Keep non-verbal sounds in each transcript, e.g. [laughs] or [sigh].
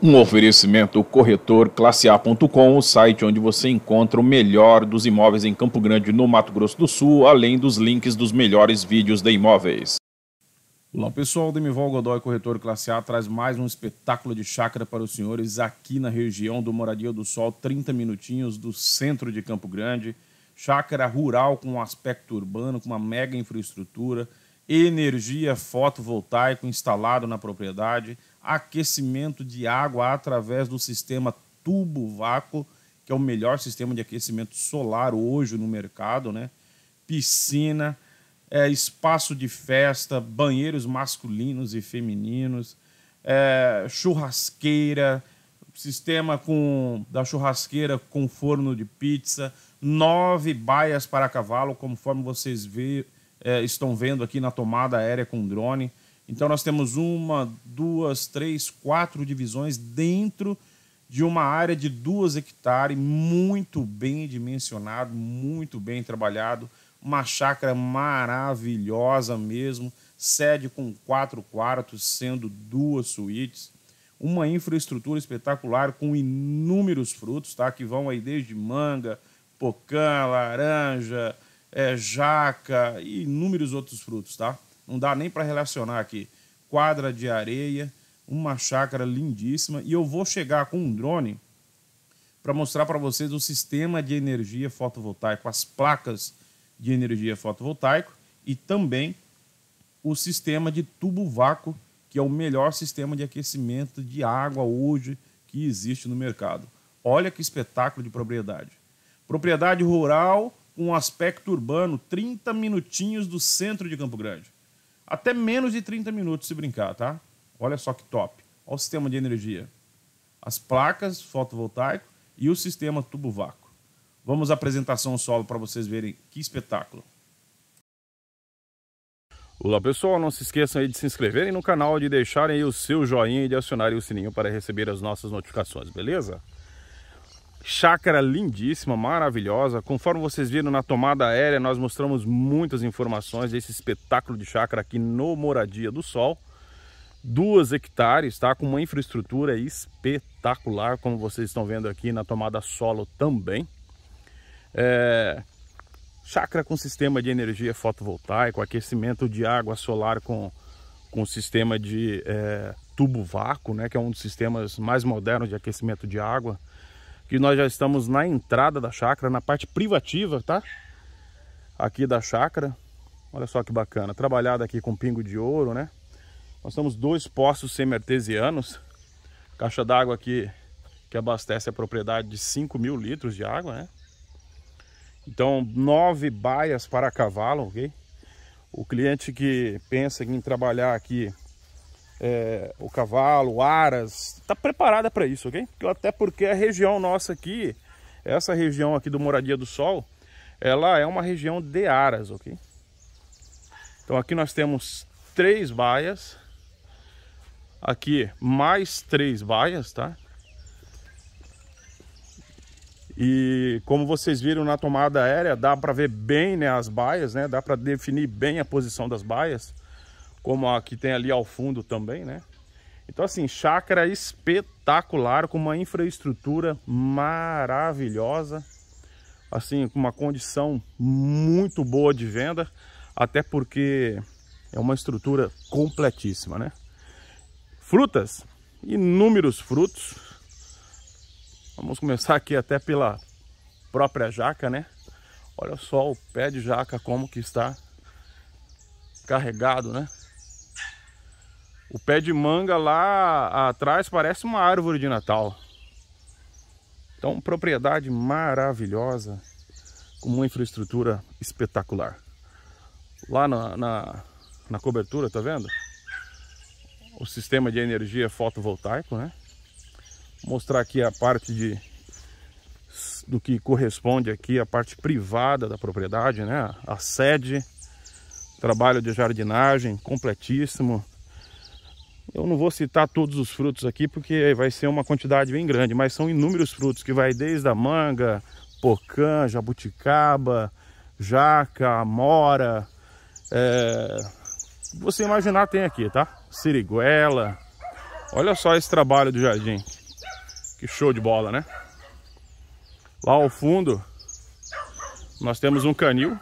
Um oferecimento corretorclasseA.com, o site onde você encontra o melhor dos imóveis em Campo Grande, no Mato Grosso do Sul, além dos links dos melhores vídeos de imóveis. Olá pessoal, Demival Godoy, corretor classe A, traz mais um espetáculo de chácara para os senhores aqui na região do Moradia do Sol, 30 minutinhos do centro de Campo Grande. Chácara rural com aspecto urbano, com uma mega infraestrutura, energia fotovoltaico instalado na propriedade aquecimento de água através do sistema tubo-vácuo, que é o melhor sistema de aquecimento solar hoje no mercado, né? Piscina, é, espaço de festa, banheiros masculinos e femininos, é, churrasqueira, sistema com, da churrasqueira com forno de pizza, nove baias para cavalo, conforme vocês vê, é, estão vendo aqui na tomada aérea com drone. Então nós temos uma, duas, três, quatro divisões dentro de uma área de duas hectares, muito bem dimensionado, muito bem trabalhado, uma chácara maravilhosa mesmo, sede com quatro quartos, sendo duas suítes, uma infraestrutura espetacular com inúmeros frutos, tá? Que vão aí desde manga, pocã, laranja, é, jaca e inúmeros outros frutos, tá? não dá nem para relacionar aqui. Quadra de areia, uma chácara lindíssima. E eu vou chegar com um drone para mostrar para vocês o sistema de energia fotovoltaico, as placas de energia fotovoltaico e também o sistema de tubo vácuo, que é o melhor sistema de aquecimento de água hoje que existe no mercado. Olha que espetáculo de propriedade. Propriedade rural com aspecto urbano, 30 minutinhos do centro de Campo Grande. Até menos de 30 minutos se brincar, tá? Olha só que top. Olha o sistema de energia. As placas fotovoltaico e o sistema tubo-vácuo. Vamos à apresentação solo para vocês verem que espetáculo. Olá pessoal, não se esqueçam aí de se inscreverem no canal, de deixarem o seu joinha e de acionarem o sininho para receber as nossas notificações, beleza? chácara lindíssima, maravilhosa. Conforme vocês viram na tomada aérea, nós mostramos muitas informações desse espetáculo de chácara aqui no Moradia do Sol. Duas hectares, tá? Com uma infraestrutura espetacular, como vocês estão vendo aqui na tomada solo também. É... Chácara com sistema de energia fotovoltaico, aquecimento de água solar com, com sistema de é, tubo vácuo, né? Que é um dos sistemas mais modernos de aquecimento de água que nós já estamos na entrada da chácara, na parte privativa, tá? Aqui da chácara. Olha só que bacana. trabalhado aqui com pingo de ouro, né? Nós temos dois poços semi-artesianos. Caixa d'água aqui que abastece a propriedade de 5 mil litros de água, né? Então, nove baias para cavalo, ok? O cliente que pensa em trabalhar aqui é, o cavalo, aras, está preparada para isso, ok? Até porque a região nossa aqui, essa região aqui do Moradia do Sol, ela é uma região de aras, ok? Então aqui nós temos três baias, aqui mais três baias, tá? E como vocês viram na tomada aérea, dá para ver bem né, as baias, né? Dá para definir bem a posição das baias como a que tem ali ao fundo também, né? Então, assim, chácara espetacular, com uma infraestrutura maravilhosa, assim, com uma condição muito boa de venda, até porque é uma estrutura completíssima, né? Frutas, inúmeros frutos. Vamos começar aqui até pela própria jaca, né? Olha só o pé de jaca como que está carregado, né? O pé de manga lá atrás parece uma árvore de Natal. Então, propriedade maravilhosa, com uma infraestrutura espetacular. Lá na, na, na cobertura, tá vendo? O sistema de energia fotovoltaico, né? Vou mostrar aqui a parte de do que corresponde aqui a parte privada da propriedade, né? A sede, trabalho de jardinagem completíssimo. Eu não vou citar todos os frutos aqui porque vai ser uma quantidade bem grande, mas são inúmeros frutos que vai desde a manga, pocã, jabuticaba, jaca, amora, é... você imaginar tem aqui, tá? Siriguela. Olha só esse trabalho do jardim. Que show de bola, né? Lá ao fundo nós temos um canil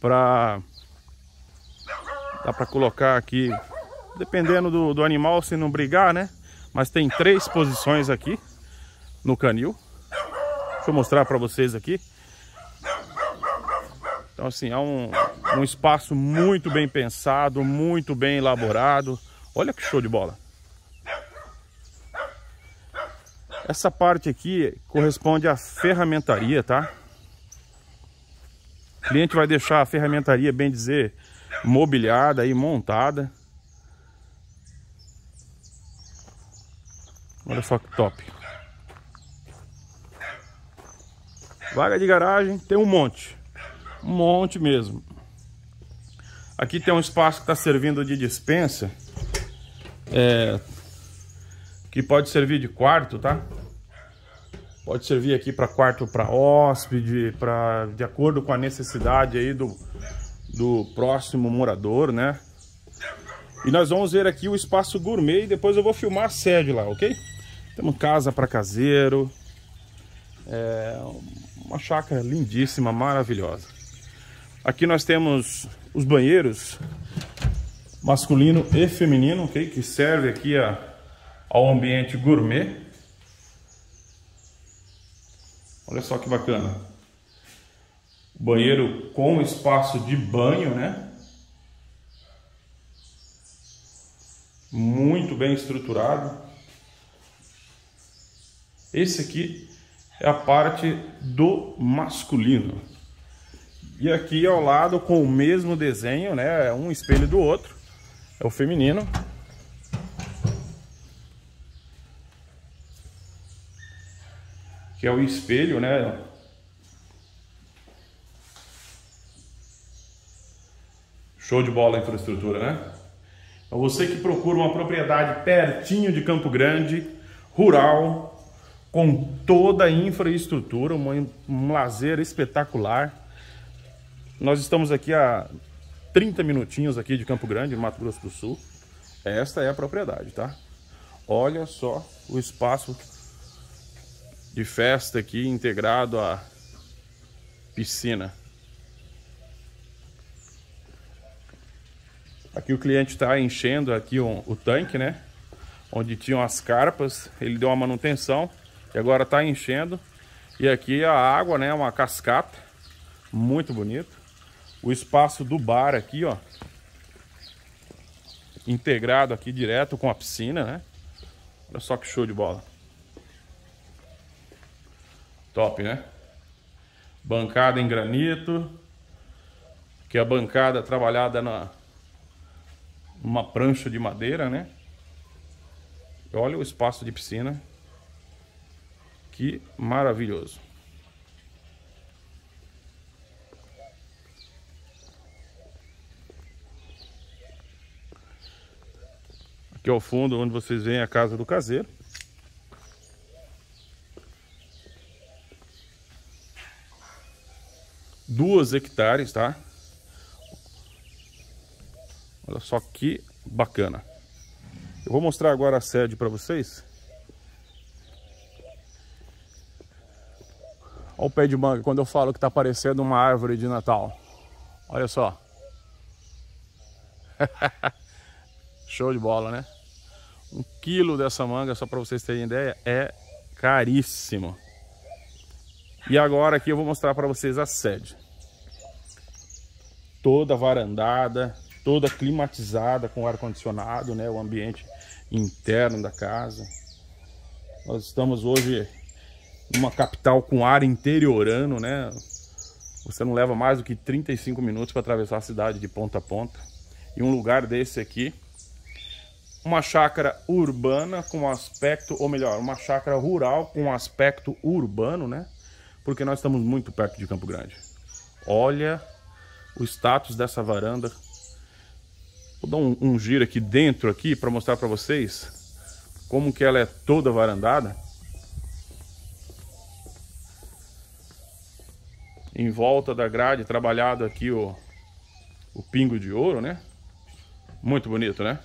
para Dá para colocar aqui, dependendo do, do animal, se não brigar, né? Mas tem três posições aqui no canil. Deixa eu mostrar para vocês aqui. Então assim, é um, um espaço muito bem pensado, muito bem elaborado. Olha que show de bola. Essa parte aqui corresponde à ferramentaria, tá? O cliente vai deixar a ferramentaria, bem dizer, mobiliada aí, montada. Olha só que top. Vaga de garagem tem um monte. Um monte mesmo. Aqui tem um espaço que está servindo de dispensa. É, que pode servir de quarto, tá? Pode servir aqui para quarto para hóspede, pra, de acordo com a necessidade aí do, do próximo morador, né? E nós vamos ver aqui o espaço gourmet e depois eu vou filmar a sede lá, ok? Temos casa para caseiro, é uma chácara lindíssima, maravilhosa. Aqui nós temos os banheiros masculino e feminino, ok? Que serve aqui a, ao ambiente gourmet. Olha só que bacana banheiro com espaço de banho, né? Muito bem estruturado. Esse aqui é a parte do masculino. E aqui ao lado com o mesmo desenho, né? É um espelho do outro. É o feminino. Que é o espelho, né? Show de bola a infraestrutura, né? Então você que procura uma propriedade pertinho de Campo Grande, rural, com toda a infraestrutura, um, um lazer espetacular. Nós estamos aqui a 30 minutinhos aqui de Campo Grande, no Mato Grosso do Sul. Esta é a propriedade, tá? Olha só o espaço de festa aqui integrado à piscina. Aqui o cliente está enchendo aqui um, o tanque, né? Onde tinham as carpas, ele deu uma manutenção e agora está enchendo. E aqui a água, né? Uma cascata, muito bonito. O espaço do bar aqui, ó, integrado aqui direto com a piscina, né? Olha só que show de bola. Top, né? Bancada em granito, que a bancada trabalhada na, uma prancha de madeira, né? Olha o espaço de piscina. Que maravilhoso. Aqui ao fundo, onde vocês veem a casa do caseiro. Duas hectares, tá? Só que bacana. Eu vou mostrar agora a sede para vocês. Olha o pé de manga quando eu falo que está parecendo uma árvore de Natal. Olha só. [laughs] Show de bola, né? Um quilo dessa manga, só para vocês terem ideia, é caríssimo. E agora aqui eu vou mostrar para vocês a sede. Toda varandada, toda climatizada com ar-condicionado, né? O ambiente interno da casa. Nós estamos hoje numa capital com ar interiorano, né? Você não leva mais do que 35 minutos para atravessar a cidade de ponta a ponta. E um lugar desse aqui, uma chácara urbana com aspecto, ou melhor, uma chácara rural com aspecto urbano, né? Porque nós estamos muito perto de Campo Grande. Olha o status dessa varanda Vou dar um, um giro aqui dentro aqui para mostrar para vocês como que ela é toda varandada. Em volta da grade trabalhado aqui o, o pingo de ouro, né? Muito bonito, né?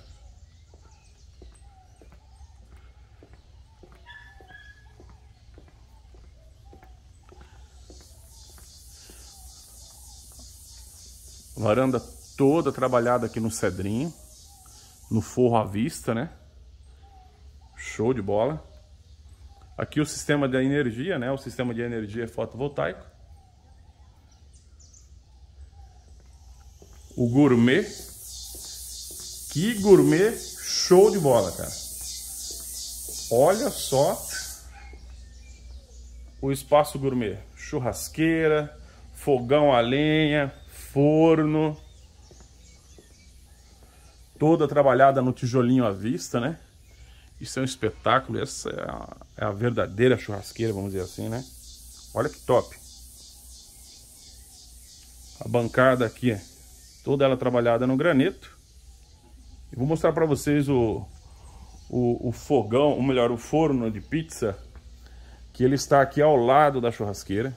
Varanda toda trabalhada aqui no cedrinho, no forro à vista, né? Show de bola. Aqui o sistema de energia, né? O sistema de energia é fotovoltaico. O gourmet. Que gourmet show de bola, cara. Olha só o espaço gourmet. Churrasqueira, fogão a lenha, forno toda trabalhada no tijolinho à vista, né? Isso é um espetáculo, essa é a, é a verdadeira churrasqueira, vamos dizer assim, né? Olha que top! A bancada aqui, é toda ela trabalhada no granito. Eu vou mostrar para vocês o, o, o, fogão, ou melhor, o forno de pizza, que ele está aqui ao lado da churrasqueira.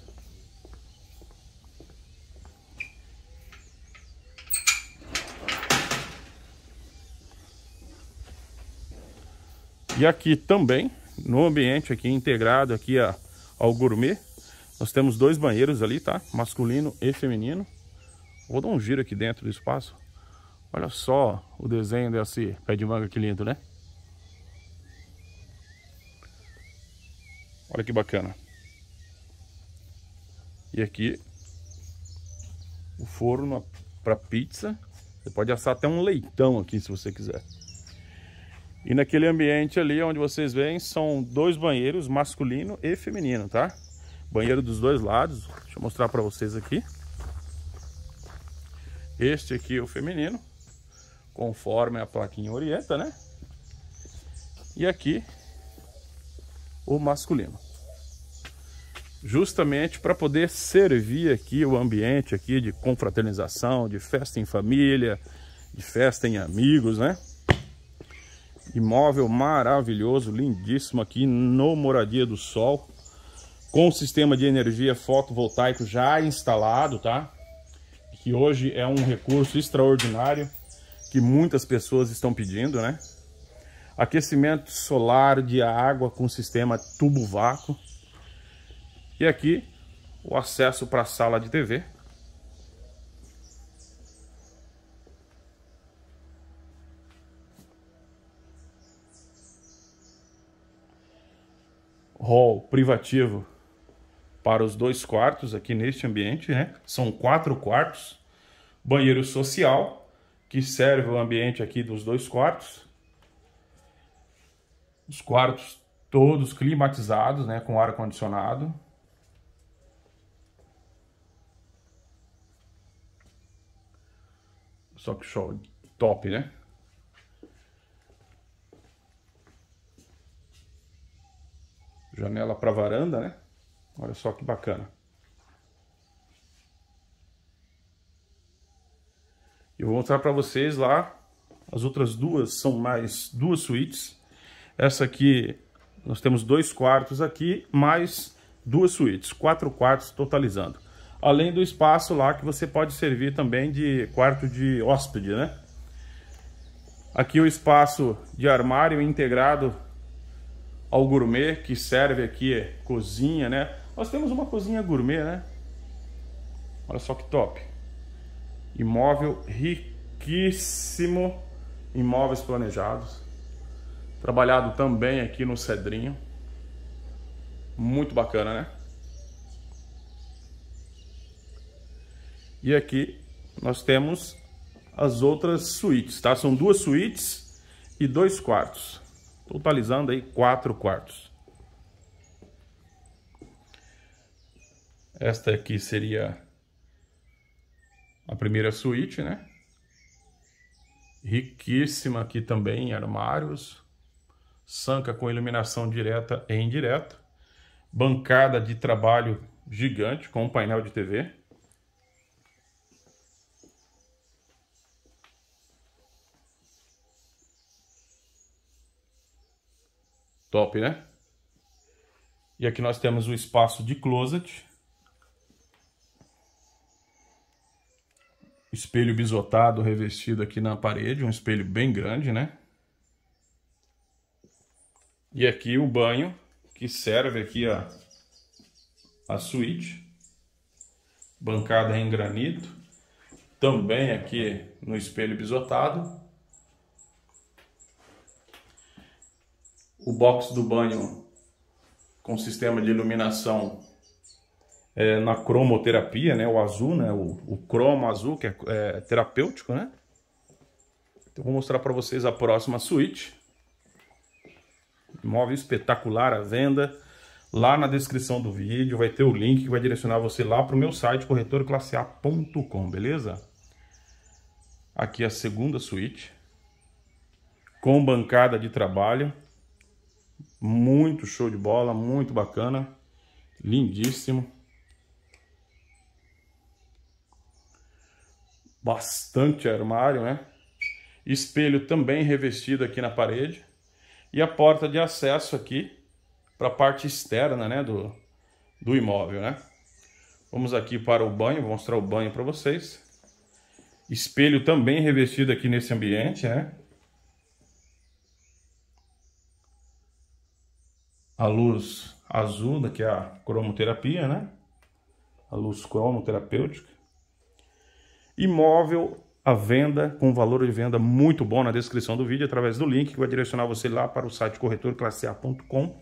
E aqui também, no ambiente aqui integrado aqui a, ao gourmet, nós temos dois banheiros ali, tá? Masculino e feminino. Vou dar um giro aqui dentro do espaço. Olha só o desenho desse pé de manga, que lindo, né? Olha que bacana. E aqui o forno para pizza. Você pode assar até um leitão aqui se você quiser. E naquele ambiente ali onde vocês veem são dois banheiros, masculino e feminino, tá? Banheiro dos dois lados, deixa eu mostrar para vocês aqui. Este aqui é o feminino, conforme a plaquinha orienta, né? E aqui o masculino. Justamente para poder servir aqui o ambiente aqui de confraternização, de festa em família, de festa em amigos, né? Imóvel maravilhoso, lindíssimo aqui no Moradia do Sol. Com o sistema de energia fotovoltaico já instalado, tá? Que hoje é um recurso extraordinário que muitas pessoas estão pedindo, né? Aquecimento solar de água com sistema tubo-vácuo. E aqui o acesso para a sala de TV, hall privativo para os dois quartos aqui neste ambiente, né? São quatro quartos. Banheiro social, que serve o ambiente aqui dos dois quartos. Os quartos todos climatizados, né? Com ar-condicionado. Só que show top, né? Janela para varanda, né? Olha só que bacana. Eu vou mostrar para vocês lá. As outras duas são mais duas suítes. Essa aqui, nós temos dois quartos aqui, mais duas suítes. Quatro quartos totalizando. Além do espaço lá que você pode servir também de quarto de hóspede, né? Aqui o espaço de armário integrado ao gourmet que serve aqui cozinha, né? Nós temos uma cozinha gourmet, né? Olha só que top. Imóvel riquíssimo, imóveis planejados. Trabalhado também aqui no Cedrinho. Muito bacana, né? E aqui nós temos as outras suítes, tá? São duas suítes e dois quartos totalizando aí 4 quartos. Esta aqui seria a primeira suíte, né? Riquíssima aqui também em armários, sanca com iluminação direta e indireta, bancada de trabalho gigante com um painel de TV, Top, né? E aqui nós temos o espaço de closet. Espelho bisotado revestido aqui na parede, um espelho bem grande, né? E aqui o banho que serve aqui a, a suíte. Bancada em granito. Também aqui no espelho bisotado. o box do banho com sistema de iluminação é, na cromoterapia, né? O azul, né? O, o cromo azul, que é, é terapêutico, né? Então vou mostrar para vocês a próxima suíte. Imóvel espetacular à venda. Lá na descrição do vídeo vai ter o link que vai direcionar você lá para o meu site corretorclasseA.com, beleza? Aqui a segunda suíte. Com bancada de trabalho. Muito show de bola, muito bacana. Lindíssimo. Bastante armário, né? Espelho também revestido aqui na parede. E a porta de acesso aqui para a parte externa né, do, do imóvel, né? Vamos aqui para o banho, vou mostrar o banho para vocês. Espelho também revestido aqui nesse ambiente, né? a luz azul, né, que é a cromoterapia, né? A luz cromoterapêutica. Imóvel à venda, com valor de venda muito bom na descrição do vídeo, através do link que vai direcionar você lá para o site corretorclasseA.com.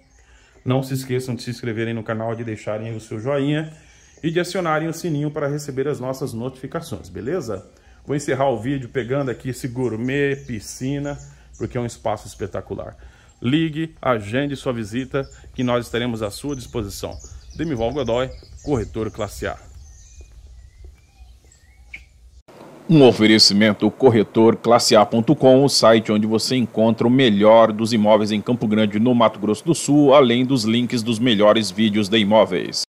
Não se esqueçam de se inscreverem no canal, de deixarem o seu joinha e de acionarem o sininho para receber as nossas notificações, beleza? Vou encerrar o vídeo pegando aqui esse gourmet piscina, porque é um espaço espetacular ligue, agende sua visita que nós estaremos à sua disposição. Demival Godoy, corretor classe A. Um oferecimento corretor corretorclasseA.com, o site onde você encontra o melhor dos imóveis em Campo Grande, no Mato Grosso do Sul, além dos links dos melhores vídeos de imóveis.